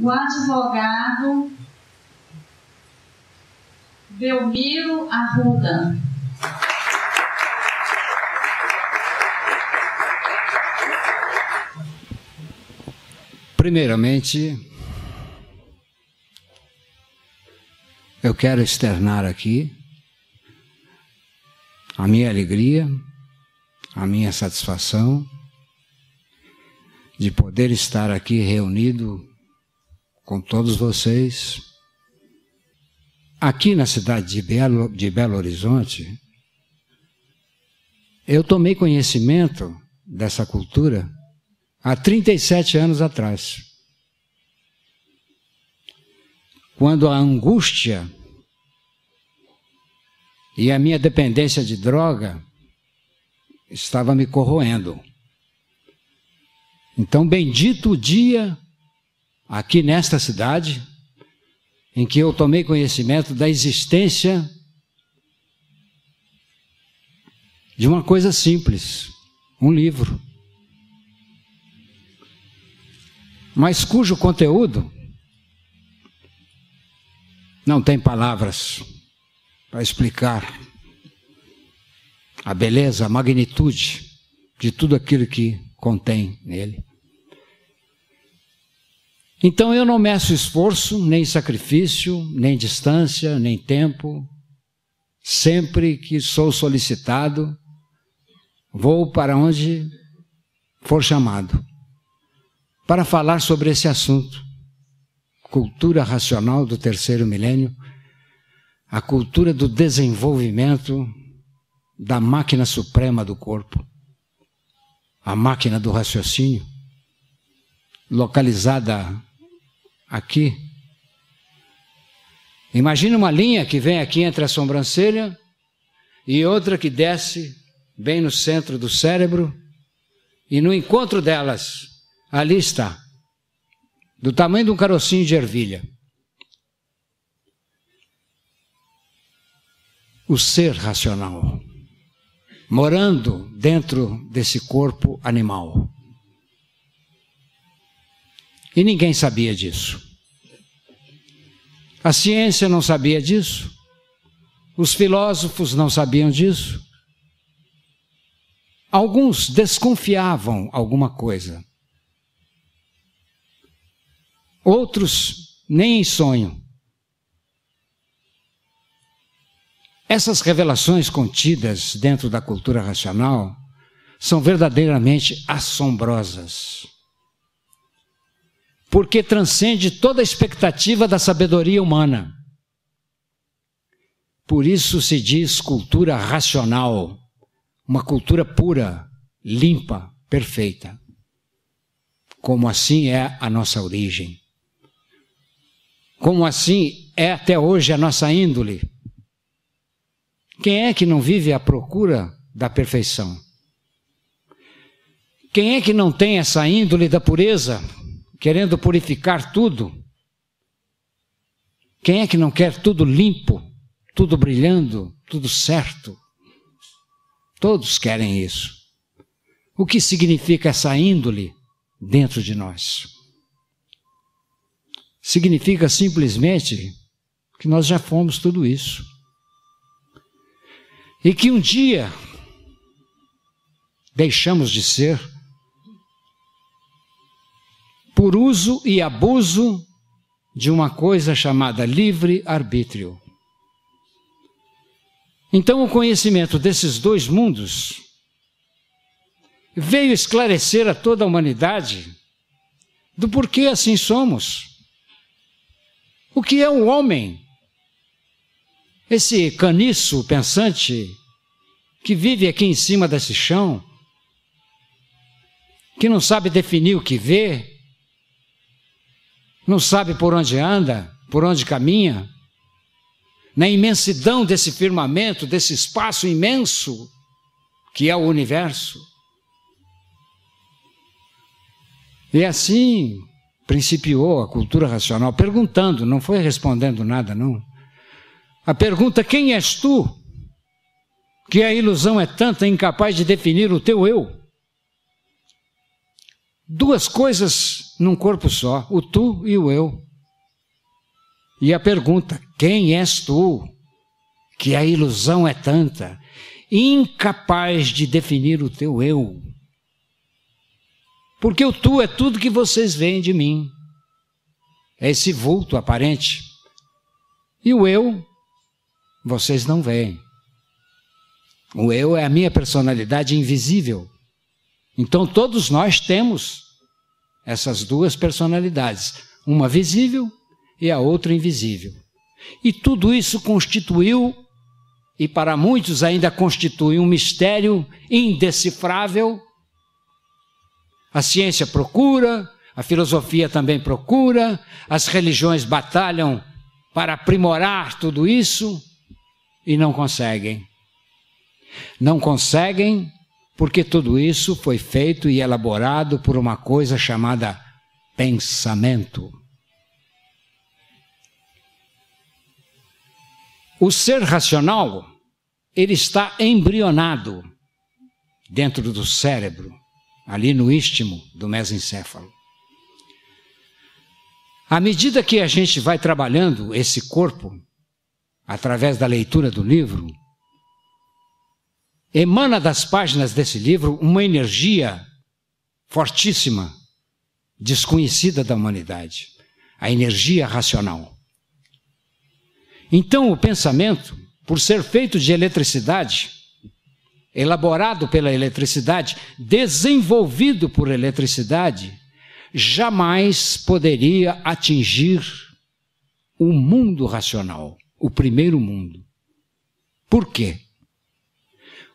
o advogado Belmiro Arruda. Primeiramente, eu quero externar aqui a minha alegria, a minha satisfação de poder estar aqui reunido com todos vocês. Aqui na cidade de Belo, de Belo Horizonte, eu tomei conhecimento dessa cultura há 37 anos atrás. Quando a angústia e a minha dependência de droga estava me corroendo. Então, bendito o dia aqui nesta cidade, em que eu tomei conhecimento da existência de uma coisa simples, um livro. Mas cujo conteúdo não tem palavras para explicar a beleza, a magnitude de tudo aquilo que contém nele. Então eu não meço esforço, nem sacrifício, nem distância, nem tempo. Sempre que sou solicitado, vou para onde for chamado para falar sobre esse assunto. Cultura racional do terceiro milênio, a cultura do desenvolvimento da máquina suprema do corpo, a máquina do raciocínio, localizada aqui. Imagina uma linha que vem aqui entre a sobrancelha e outra que desce bem no centro do cérebro, e no encontro delas, ali está, do tamanho de um carocinho de ervilha. O ser racional, morando dentro desse corpo animal. E ninguém sabia disso. A ciência não sabia disso. Os filósofos não sabiam disso. Alguns desconfiavam alguma coisa. Outros nem em sonho. Essas revelações contidas dentro da cultura racional são verdadeiramente assombrosas porque transcende toda a expectativa da sabedoria humana. Por isso se diz cultura racional, uma cultura pura, limpa, perfeita. Como assim é a nossa origem. Como assim é até hoje a nossa índole. Quem é que não vive à procura da perfeição? Quem é que não tem essa índole da pureza? querendo purificar tudo. Quem é que não quer tudo limpo, tudo brilhando, tudo certo? Todos querem isso. O que significa essa índole dentro de nós? Significa simplesmente que nós já fomos tudo isso. E que um dia deixamos de ser por uso e abuso de uma coisa chamada livre-arbítrio. Então, o conhecimento desses dois mundos veio esclarecer a toda a humanidade do porquê assim somos. O que é o homem? Esse caniço pensante que vive aqui em cima desse chão, que não sabe definir o que vê, não sabe por onde anda, por onde caminha, na imensidão desse firmamento, desse espaço imenso que é o universo. E assim principiou a cultura racional, perguntando, não foi respondendo nada, não. A pergunta: quem és tu? Que a ilusão é tanta, incapaz de definir o teu eu duas coisas num corpo só, o tu e o eu. E a pergunta: quem és tu? Que a ilusão é tanta, incapaz de definir o teu eu. Porque o tu é tudo que vocês veem de mim. É esse vulto aparente. E o eu, vocês não veem. O eu é a minha personalidade invisível então todos nós temos essas duas personalidades, uma visível e a outra invisível. E tudo isso constituiu, e para muitos ainda constitui, um mistério indecifrável. A ciência procura, a filosofia também procura, as religiões batalham para aprimorar tudo isso e não conseguem. Não conseguem porque tudo isso foi feito e elaborado por uma coisa chamada pensamento. O ser racional, ele está embrionado dentro do cérebro, ali no istmo do mesencéfalo. À medida que a gente vai trabalhando esse corpo, através da leitura do livro, Emana das páginas desse livro uma energia fortíssima, desconhecida da humanidade a energia racional. Então, o pensamento, por ser feito de eletricidade, elaborado pela eletricidade, desenvolvido por eletricidade, jamais poderia atingir o mundo racional, o primeiro mundo. Por quê?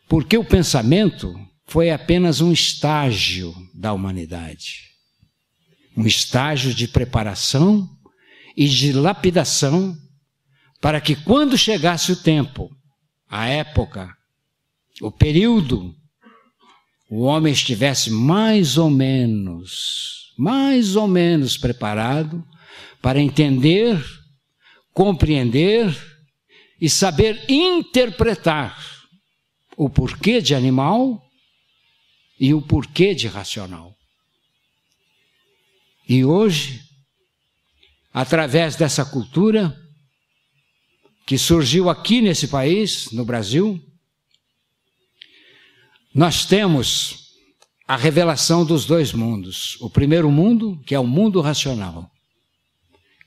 Porque o pensamento foi apenas um estágio da humanidade um estágio de preparação e de lapidação para que quando chegasse o tempo, a época, o período, o homem estivesse mais ou menos, mais ou menos preparado para entender, compreender e saber interpretar o porquê de animal e o porquê de racional. E hoje, através dessa cultura que surgiu aqui nesse país, no Brasil, nós temos a revelação dos dois mundos. O primeiro mundo, que é o mundo racional,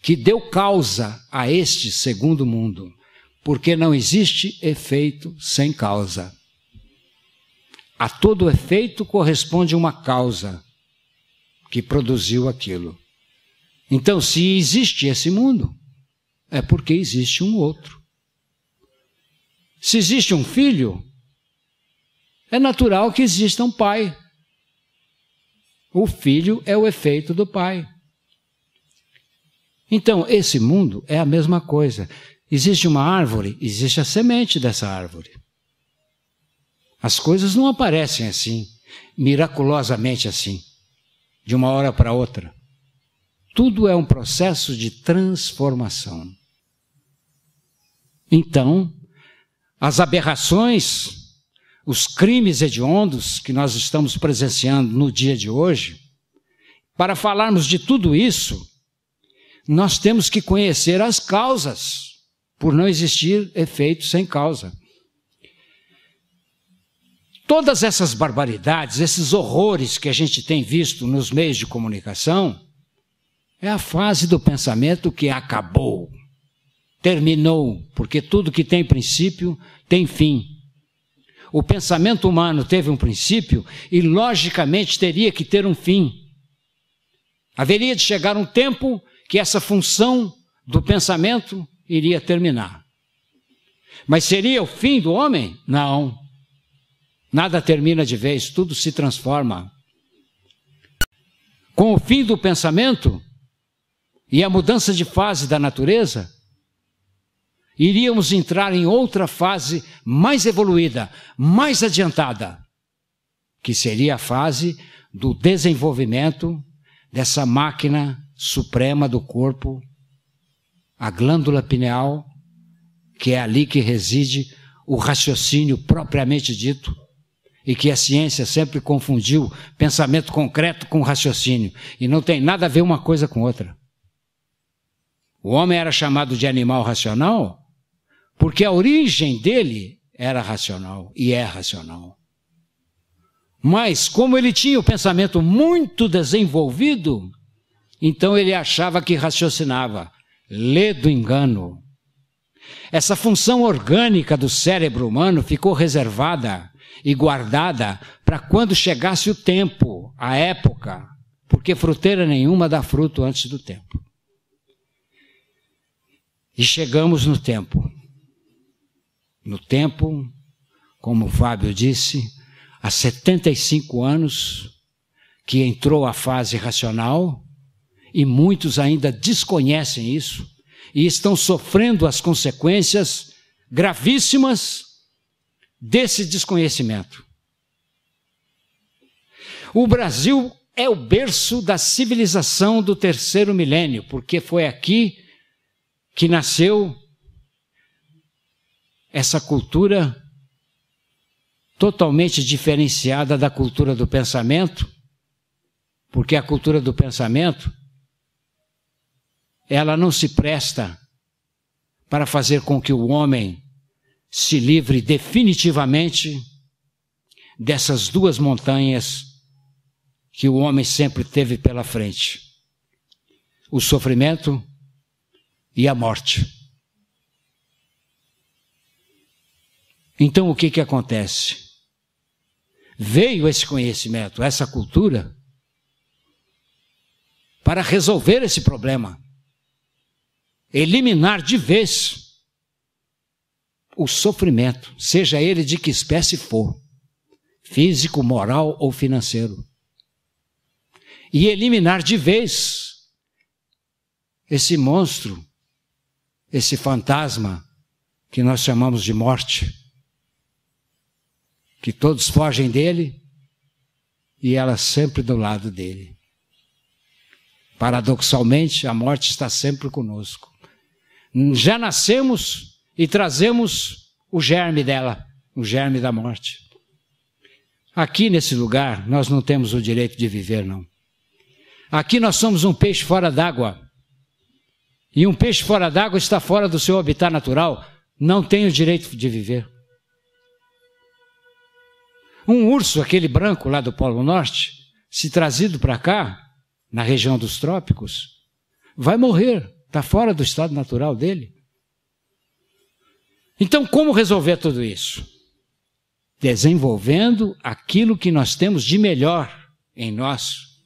que deu causa a este segundo mundo, porque não existe efeito sem causa. A todo efeito corresponde uma causa que produziu aquilo. Então, se existe esse mundo, é porque existe um outro. Se existe um filho, é natural que exista um pai. O filho é o efeito do pai. Então, esse mundo é a mesma coisa. Existe uma árvore, existe a semente dessa árvore. As coisas não aparecem assim, miraculosamente assim, de uma hora para outra. Tudo é um processo de transformação. Então, as aberrações, os crimes hediondos que nós estamos presenciando no dia de hoje, para falarmos de tudo isso, nós temos que conhecer as causas, por não existir efeito sem causa todas essas barbaridades, esses horrores que a gente tem visto nos meios de comunicação, é a fase do pensamento que acabou, terminou, porque tudo que tem princípio tem fim. O pensamento humano teve um princípio e, logicamente, teria que ter um fim. Haveria de chegar um tempo que essa função do pensamento iria terminar. Mas seria o fim do homem? Não. Nada termina de vez, tudo se transforma. Com o fim do pensamento e a mudança de fase da natureza, iríamos entrar em outra fase mais evoluída, mais adiantada, que seria a fase do desenvolvimento dessa máquina suprema do corpo, a glândula pineal, que é ali que reside o raciocínio propriamente dito, e que a ciência sempre confundiu pensamento concreto com raciocínio, e não tem nada a ver uma coisa com outra. O homem era chamado de animal racional porque a origem dele era racional e é racional. Mas, como ele tinha o pensamento muito desenvolvido, então ele achava que raciocinava. Lê do engano. Essa função orgânica do cérebro humano ficou reservada e guardada para quando chegasse o tempo, a época, porque fruteira nenhuma dá fruto antes do tempo. E chegamos no tempo. No tempo, como o Fábio disse, há 75 anos que entrou a fase racional e muitos ainda desconhecem isso e estão sofrendo as consequências gravíssimas desse desconhecimento. O Brasil é o berço da civilização do terceiro milênio, porque foi aqui que nasceu essa cultura totalmente diferenciada da cultura do pensamento, porque a cultura do pensamento ela não se presta para fazer com que o homem se livre definitivamente dessas duas montanhas que o homem sempre teve pela frente: o sofrimento e a morte. Então o que, que acontece? Veio esse conhecimento, essa cultura, para resolver esse problema, eliminar de vez o sofrimento, seja ele de que espécie for, físico, moral ou financeiro. E eliminar de vez esse monstro, esse fantasma que nós chamamos de morte, que todos fogem dele e ela sempre do lado dele. Paradoxalmente, a morte está sempre conosco. Já nascemos e trazemos o germe dela, o germe da morte. Aqui nesse lugar nós não temos o direito de viver, não. Aqui nós somos um peixe fora d'água. E um peixe fora d'água está fora do seu habitat natural, não tem o direito de viver. Um urso, aquele branco lá do Polo Norte, se trazido para cá, na região dos trópicos, vai morrer, está fora do estado natural dele. Então, como resolver tudo isso? Desenvolvendo aquilo que nós temos de melhor em nós,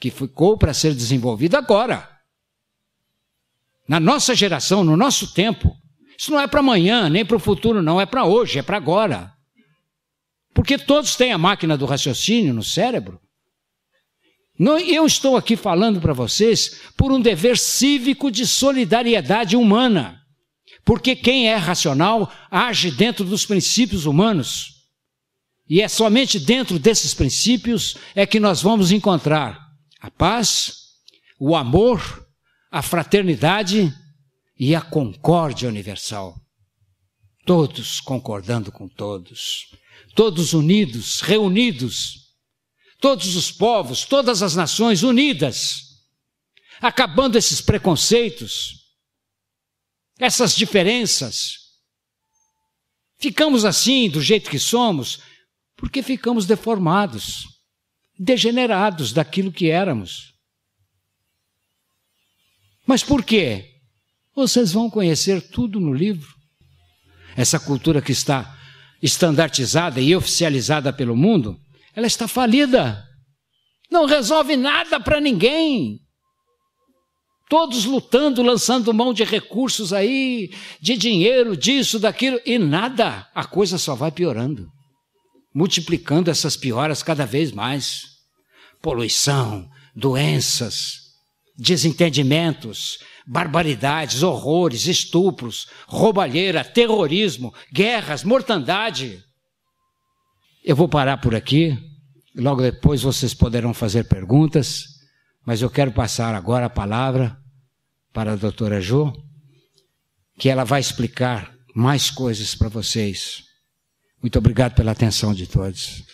que ficou para ser desenvolvido agora. Na nossa geração, no nosso tempo. Isso não é para amanhã, nem para o futuro, não. É para hoje, é para agora. Porque todos têm a máquina do raciocínio no cérebro. eu estou aqui falando para vocês por um dever cívico de solidariedade humana. Porque quem é racional age dentro dos princípios humanos. E é somente dentro desses princípios é que nós vamos encontrar a paz, o amor, a fraternidade e a concórdia universal. Todos concordando com todos, todos unidos, reunidos, todos os povos, todas as nações unidas, acabando esses preconceitos, essas diferenças. Ficamos assim, do jeito que somos, porque ficamos deformados, degenerados daquilo que éramos. Mas por quê? Vocês vão conhecer tudo no livro. Essa cultura que está estandartizada e oficializada pelo mundo, ela está falida. Não resolve nada para ninguém. Todos lutando, lançando mão de recursos aí, de dinheiro, disso, daquilo, e nada. A coisa só vai piorando, multiplicando essas pioras cada vez mais. Poluição, doenças, desentendimentos, barbaridades, horrores, estupros, roubalheira, terrorismo, guerras, mortandade. Eu vou parar por aqui. Logo depois vocês poderão fazer perguntas. Mas eu quero passar agora a palavra para a doutora Jo, que ela vai explicar mais coisas para vocês. Muito obrigado pela atenção de todos.